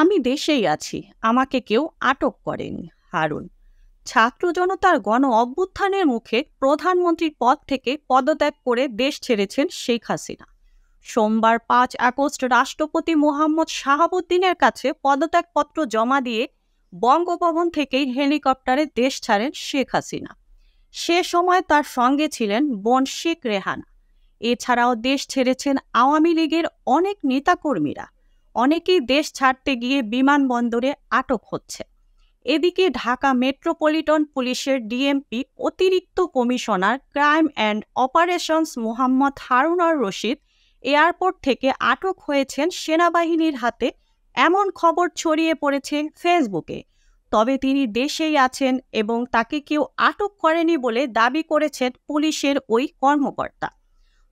আমি দেশেই আছি আমাকে কেউ আটক করেনি হারুন ছাত্র জনতার গণ অভ্যুত্থানের মুখে প্রধানমন্ত্রীর পদ থেকে পদত্যাগ করে দেশ ছেড়েছেন শেখ হাসিনা সোমবার পাঁচ আগস্ট রাষ্ট্রপতি মোহাম্মদ শাহাবুদ্দিনের কাছে পদত্যাগপত্র জমা দিয়ে বঙ্গভবন থেকেই হেলিকপ্টারে দেশ ছাড়েন শেখ হাসিনা সে সময় তার সঙ্গে ছিলেন বোন শেখ রেহানা এছাড়াও দেশ ছেড়েছেন আওয়ামী লীগের অনেক নেতাকর্মীরা অনেকেই দেশ ছাড়তে গিয়ে বিমানবন্দরে আটক হচ্ছে এদিকে ঢাকা মেট্রোপলিটন পুলিশের ডিএমপি অতিরিক্ত commissioner crime and operations Mohammad Harunur Rashid airport থেকে আটক হয়েছেন সেনাবাহিনীর হাতে এমন খবর ছড়িয়ে পড়েছে ফেসবুকে তবে তিনি দেশেই আছেন এবং তাকে কেউ আটক করেনি বলে দাবি করেছেন পুলিশের ওই কর্মকর্তা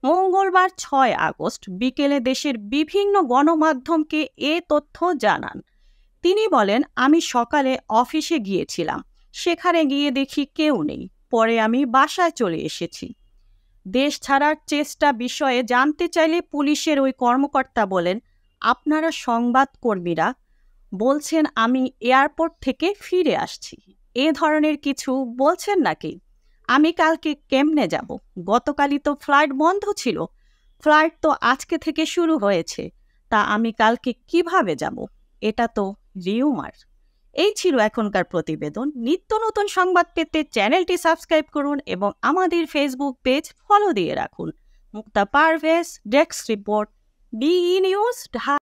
মঙ্গলবার ছয় আগস্ট বিকেলে দেশের বিভিন্ন গণমাধ্যমকে এ তথ্য জানান তিনি বলেন আমি সকালে অফিসে গিয়েছিলাম সেখানে গিয়ে দেখি কেউ নেই পরে আমি বাসায় চলে এসেছি দেশ ছাড়ার চেষ্টা বিষয়ে জানতে চাইলে পুলিশের ওই কর্মকর্তা বলেন আপনারা সংবাদকর্মীরা বলছেন আমি এয়ারপোর্ট থেকে ফিরে আসছি এ ধরনের কিছু বলছেন নাকি আমি কালকে কেমনে যাব গতকালই তো ফ্লাইট বন্ধ ছিল ফ্লাইট তো আজকে থেকে শুরু হয়েছে তা আমি কালকে কিভাবে যাব এটা তো রিউমার এই ছিল এখনকার প্রতিবেদন নিত্য নতুন সংবাদ পেতে চ্যানেলটি সাবস্ক্রাইব করুন এবং আমাদের ফেসবুক পেজ ফলো দিয়ে রাখুন মুক্তা পারভেজ ডেস্ক রিপোর্ট বিই নিউজ ঢাকা